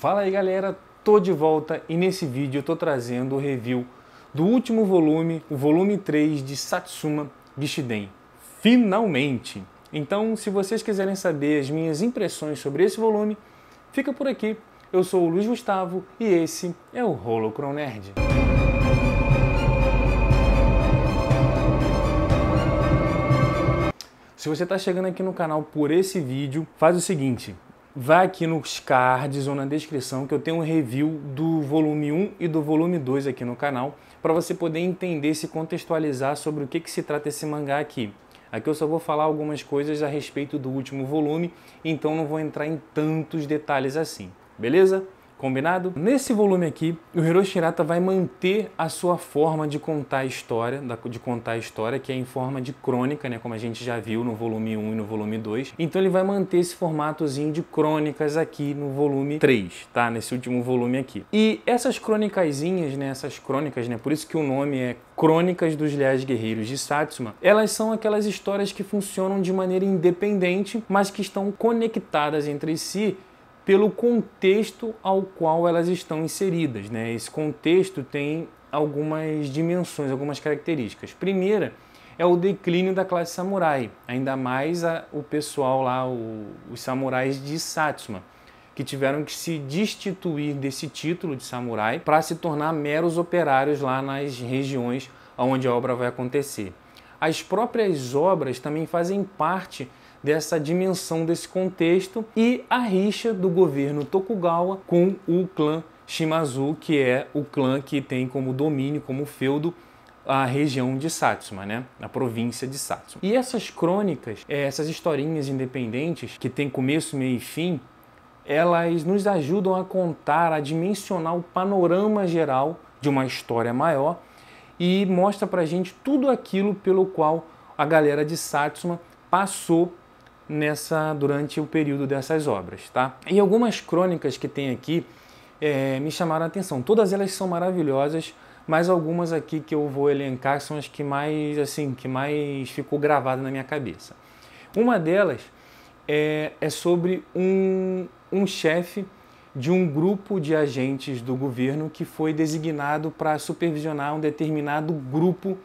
Fala aí galera, tô de volta e nesse vídeo eu tô trazendo o review do último volume, o volume 3 de Satsuma Gishiden. Finalmente! Então, se vocês quiserem saber as minhas impressões sobre esse volume, fica por aqui. Eu sou o Luiz Gustavo e esse é o Holocron Nerd. Se você está chegando aqui no canal por esse vídeo, faz o seguinte, Vá aqui nos cards ou na descrição que eu tenho um review do volume 1 e do volume 2 aqui no canal para você poder entender se contextualizar sobre o que, que se trata esse mangá aqui. Aqui eu só vou falar algumas coisas a respeito do último volume, então não vou entrar em tantos detalhes assim, beleza? Combinado? Nesse volume aqui, o Hiroshi Hirata vai manter a sua forma de contar a história, de contar a história, que é em forma de crônica, né, como a gente já viu no volume 1 e no volume 2. Então ele vai manter esse formatozinho de crônicas aqui no volume 3, tá? Nesse último volume aqui. E essas crônicazinhas, né, essas crônicas, né, por isso que o nome é Crônicas dos Leais Guerreiros de Satsuma, elas são aquelas histórias que funcionam de maneira independente, mas que estão conectadas entre si pelo contexto ao qual elas estão inseridas. Né? Esse contexto tem algumas dimensões, algumas características. Primeira é o declínio da classe samurai, ainda mais a, o pessoal lá, o, os samurais de Satsuma, que tiveram que se destituir desse título de samurai para se tornar meros operários lá nas regiões onde a obra vai acontecer. As próprias obras também fazem parte dessa dimensão desse contexto e a rixa do governo Tokugawa com o clã Shimazu, que é o clã que tem como domínio, como feudo, a região de Satsuma, né? A província de Satsuma. E essas crônicas, eh, essas historinhas independentes que tem começo, meio e fim, elas nos ajudam a contar, a dimensionar o panorama geral de uma história maior e mostra pra gente tudo aquilo pelo qual a galera de Satsuma passou nessa durante o período dessas obras, tá? E algumas crônicas que tem aqui é, me chamaram a atenção. Todas elas são maravilhosas, mas algumas aqui que eu vou elencar são as que mais assim que mais ficou gravada na minha cabeça. Uma delas é, é sobre um, um chefe de um grupo de agentes do governo que foi designado para supervisionar um determinado grupo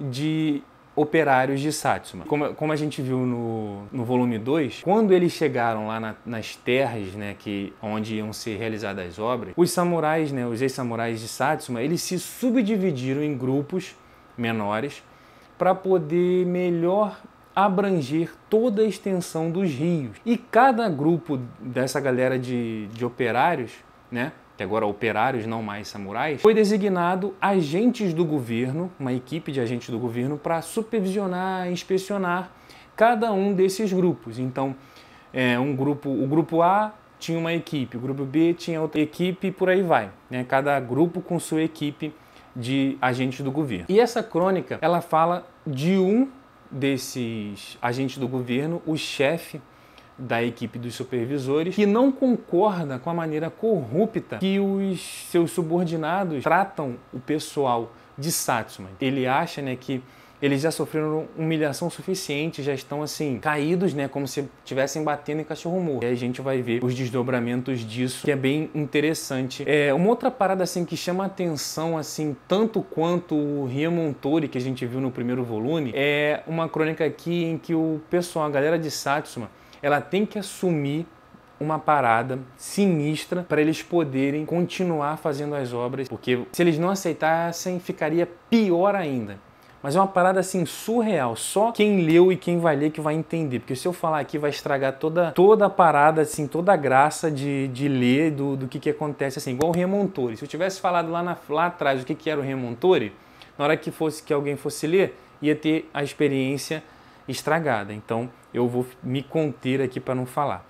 de operários de Satsuma. Como, como a gente viu no, no volume 2, quando eles chegaram lá na, nas terras né, que, onde iam ser realizadas as obras, os samurais, né, os ex-samurais de Satsuma, eles se subdividiram em grupos menores para poder melhor abranger toda a extensão dos rios. E cada grupo dessa galera de, de operários, né, que agora operários não mais samurais, foi designado agentes do governo, uma equipe de agentes do governo, para supervisionar, inspecionar cada um desses grupos. Então, é, um grupo, o grupo A tinha uma equipe, o grupo B tinha outra equipe, e por aí vai. Né? Cada grupo com sua equipe de agentes do governo. E essa crônica, ela fala de um desses agentes do governo, o chefe da equipe dos supervisores que não concorda com a maneira corrupta que os seus subordinados tratam o pessoal de Satsuma. Ele acha né, que eles já sofreram humilhação suficiente, já estão assim, caídos, né? Como se estivessem batendo em cachorro morto. E a gente vai ver os desdobramentos disso, que é bem interessante. É, uma outra parada, assim, que chama atenção, assim, tanto quanto o Riemon Tori, que a gente viu no primeiro volume, é uma crônica aqui em que o pessoal, a galera de Satsuma, ela tem que assumir uma parada sinistra para eles poderem continuar fazendo as obras, porque se eles não aceitassem, ficaria pior ainda. Mas é uma parada assim surreal, só quem leu e quem vai ler que vai entender, porque se eu falar aqui vai estragar toda, toda a parada, assim, toda a graça de, de ler do, do que, que acontece, assim, igual o Remontore. Se eu tivesse falado lá, na, lá atrás o que, que era o Remontore, na hora que fosse que alguém fosse ler, ia ter a experiência estragada. Então eu vou me conter aqui para não falar.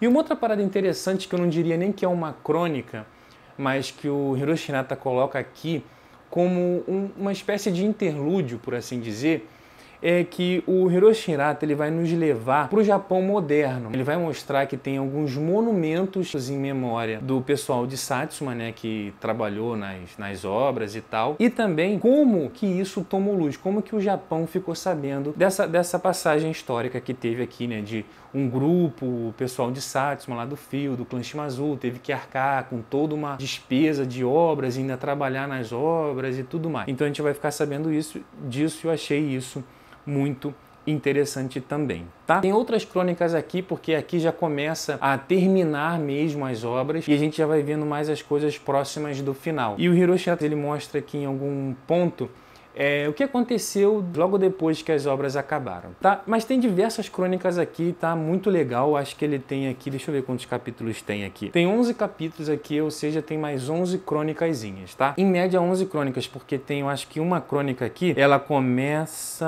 E uma outra parada interessante que eu não diria nem que é uma crônica, mas que o Hiroshi Nata coloca aqui como um, uma espécie de interlúdio, por assim dizer, é que o Hiroshirata ele vai nos levar para o Japão moderno. Ele vai mostrar que tem alguns monumentos em memória do pessoal de Satsuma, né, que trabalhou nas, nas obras e tal, e também como que isso tomou luz, como que o Japão ficou sabendo dessa, dessa passagem histórica que teve aqui, né, de um grupo, o pessoal de Satsuma lá do Fio, do clã azul, teve que arcar com toda uma despesa de obras, ainda trabalhar nas obras e tudo mais. Então a gente vai ficar sabendo isso, disso, eu achei isso muito interessante também, tá? Tem outras crônicas aqui, porque aqui já começa a terminar mesmo as obras e a gente já vai vendo mais as coisas próximas do final. E o Hiroshi ele mostra que em algum ponto é, o que aconteceu logo depois que as obras acabaram, tá? Mas tem diversas crônicas aqui, tá? Muito legal, acho que ele tem aqui, deixa eu ver quantos capítulos tem aqui. Tem 11 capítulos aqui, ou seja, tem mais 11 crônicasinhas, tá? Em média 11 crônicas, porque tem, eu acho que uma crônica aqui, ela começa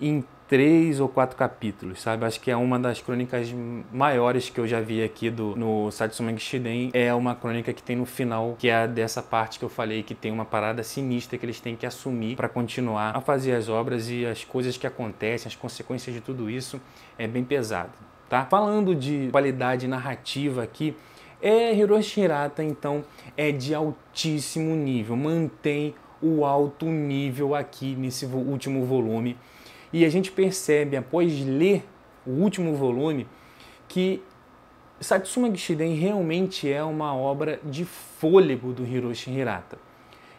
em três ou quatro capítulos, sabe? Acho que é uma das crônicas maiores que eu já vi aqui do, no Satsumang Shiden. É uma crônica que tem no final, que é dessa parte que eu falei, que tem uma parada sinistra que eles têm que assumir para continuar a fazer as obras e as coisas que acontecem, as consequências de tudo isso, é bem pesado, tá? Falando de qualidade narrativa aqui, é Hiroshi Hirata, então, é de altíssimo nível, mantém o alto nível aqui nesse último volume e a gente percebe, após ler o último volume, que Satsuma Gishiden realmente é uma obra de fôlego do Hiroshi Hirata.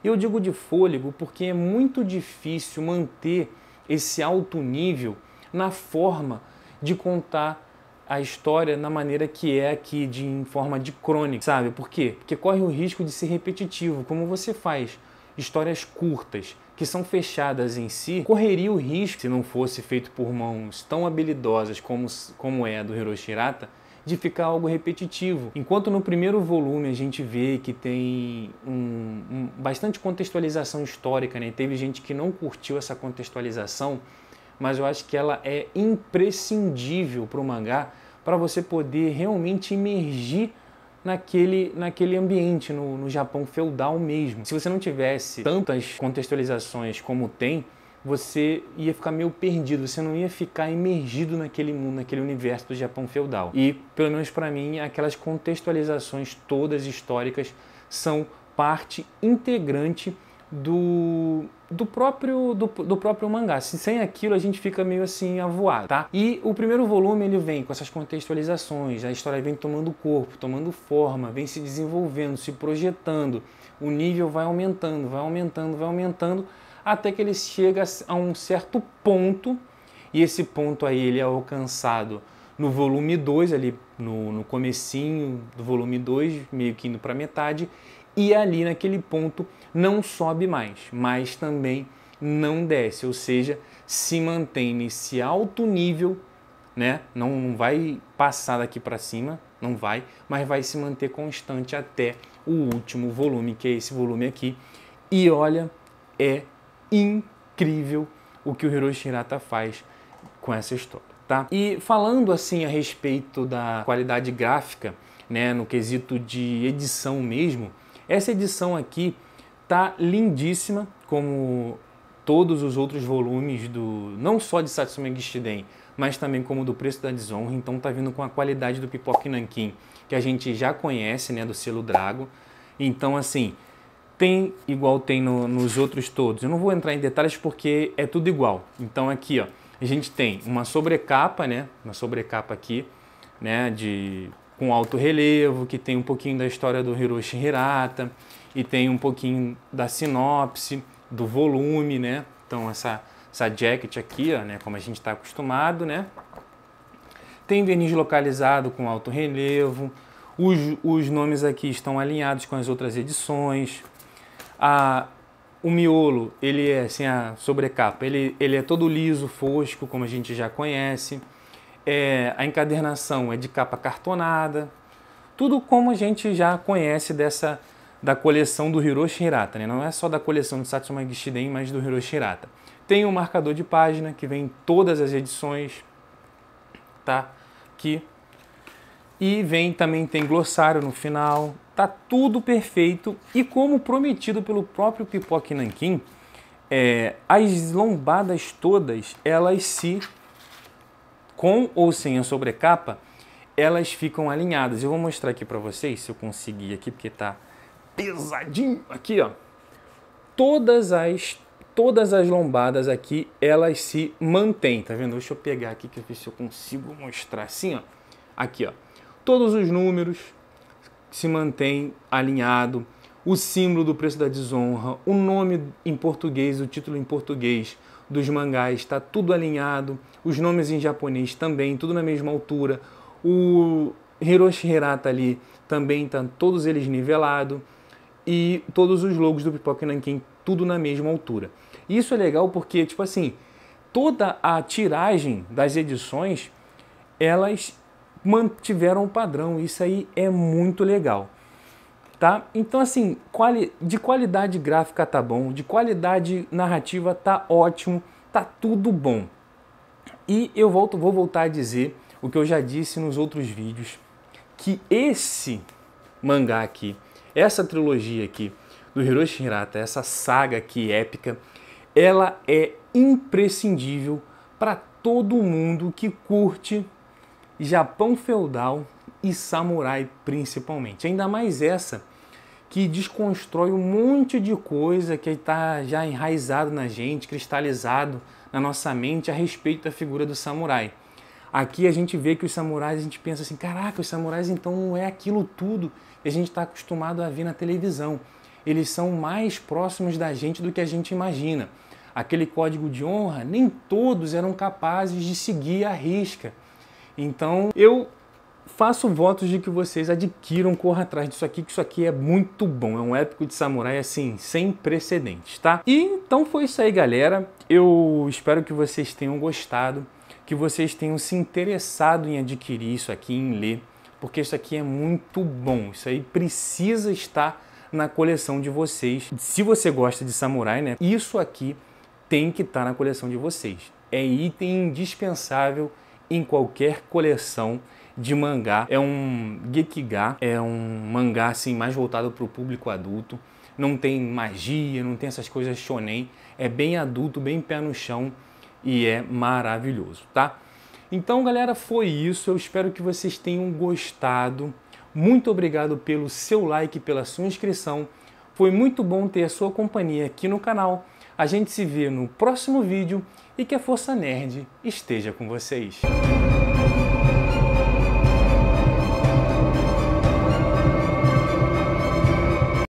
Eu digo de fôlego porque é muito difícil manter esse alto nível na forma de contar a história na maneira que é aqui, de, em forma de crônica, sabe? Por quê? Porque corre o risco de ser repetitivo, como você faz histórias curtas, que são fechadas em si, correria o risco, se não fosse feito por mãos tão habilidosas como, como é a do Hiroshirata, de ficar algo repetitivo. Enquanto no primeiro volume a gente vê que tem um, um, bastante contextualização histórica, né? teve gente que não curtiu essa contextualização, mas eu acho que ela é imprescindível para o mangá para você poder realmente emergir naquele, naquele ambiente, no, no Japão feudal mesmo. Se você não tivesse tantas contextualizações como tem, você ia ficar meio perdido, você não ia ficar imergido naquele mundo, naquele universo do Japão feudal. E, pelo menos para mim, aquelas contextualizações todas históricas são parte integrante do, do próprio do, do próprio mangá. sem aquilo a gente fica meio assim avoado, tá? E o primeiro volume ele vem com essas contextualizações, a história vem tomando corpo, tomando forma, vem se desenvolvendo, se projetando. O nível vai aumentando, vai aumentando, vai aumentando até que ele chega a um certo ponto e esse ponto aí ele é alcançado no volume 2, ali no, no comecinho do volume 2, meio que indo para metade, e ali naquele ponto não sobe mais, mas também não desce, ou seja, se mantém nesse alto nível, né? Não, não vai passar daqui para cima, não vai, mas vai se manter constante até o último volume, que é esse volume aqui. E olha, é incrível o que o Hiroshi Hirata faz com essa história tá? E falando assim a respeito da qualidade gráfica, né, no quesito de edição mesmo, essa edição aqui tá lindíssima, como todos os outros volumes do não só de Satsuma Gishiden, mas também como do preço da desonra, então tá vindo com a qualidade do Pipoque Nankin, que a gente já conhece, né, do selo Drago. Então assim, tem igual tem no, nos outros todos. Eu não vou entrar em detalhes porque é tudo igual. Então aqui, ó, a gente tem uma sobrecapa, né? Uma sobrecapa aqui, né? De com alto relevo, que tem um pouquinho da história do Hiroshi Hirata e tem um pouquinho da sinopse, do volume, né? Então essa essa jacket aqui, ó, né? Como a gente está acostumado, né? Tem verniz localizado com alto relevo. Os, os nomes aqui estão alinhados com as outras edições. A, o miolo, ele é assim, a sobrecapa, ele, ele é todo liso, fosco, como a gente já conhece. É, a encadernação é de capa cartonada. Tudo como a gente já conhece dessa da coleção do Hiroshi Hirata, né? Não é só da coleção do Satsuma Gishiden, mas do Hiroshi Hirata. Tem o um marcador de página que vem em todas as edições, tá? Aqui. E vem também tem glossário no final, Tá tudo perfeito e como prometido pelo próprio Pipoque Nanquim, é, as lombadas todas, elas se, com ou sem a sobrecapa, elas ficam alinhadas. Eu vou mostrar aqui para vocês, se eu conseguir aqui, porque tá pesadinho aqui, ó. Todas as todas as lombadas aqui, elas se mantêm, tá vendo? Deixa eu pegar aqui que eu ver se eu consigo mostrar assim, ó. Aqui, ó. Todos os números, se mantém alinhado, o símbolo do preço da desonra, o nome em português, o título em português dos mangás está tudo alinhado, os nomes em japonês também, tudo na mesma altura. O Hiroshi Hirata ali também está todos eles nivelado e todos os logos do Pipoca Nankin tudo na mesma altura. Isso é legal porque, tipo assim, toda a tiragem das edições, elas mantiveram o padrão. Isso aí é muito legal. Tá? Então, assim, quali de qualidade gráfica tá bom, de qualidade narrativa tá ótimo, tá tudo bom. E eu volto, vou voltar a dizer o que eu já disse nos outros vídeos, que esse mangá aqui, essa trilogia aqui do Hiroshi Hirata, essa saga aqui épica, ela é imprescindível para todo mundo que curte Japão feudal e samurai principalmente. Ainda mais essa que desconstrói um monte de coisa que está já enraizado na gente, cristalizado na nossa mente a respeito da figura do samurai. Aqui a gente vê que os samurais, a gente pensa assim, caraca, os samurais então não é aquilo tudo que a gente está acostumado a ver na televisão. Eles são mais próximos da gente do que a gente imagina. Aquele código de honra, nem todos eram capazes de seguir a risca. Então eu faço votos de que vocês adquiram, corra atrás disso aqui, que isso aqui é muito bom. É um épico de samurai, assim, sem precedentes, tá? E então foi isso aí, galera. Eu espero que vocês tenham gostado, que vocês tenham se interessado em adquirir isso aqui, em ler, porque isso aqui é muito bom. Isso aí precisa estar na coleção de vocês. Se você gosta de samurai, né? Isso aqui tem que estar na coleção de vocês. É item indispensável em qualquer coleção de mangá. É um gekiga, é um mangá assim mais voltado para o público adulto. Não tem magia, não tem essas coisas shonen. É bem adulto, bem pé no chão e é maravilhoso, tá? Então, galera, foi isso. Eu espero que vocês tenham gostado. Muito obrigado pelo seu like, pela sua inscrição. Foi muito bom ter a sua companhia aqui no canal. A gente se vê no próximo vídeo e que a Força Nerd esteja com vocês.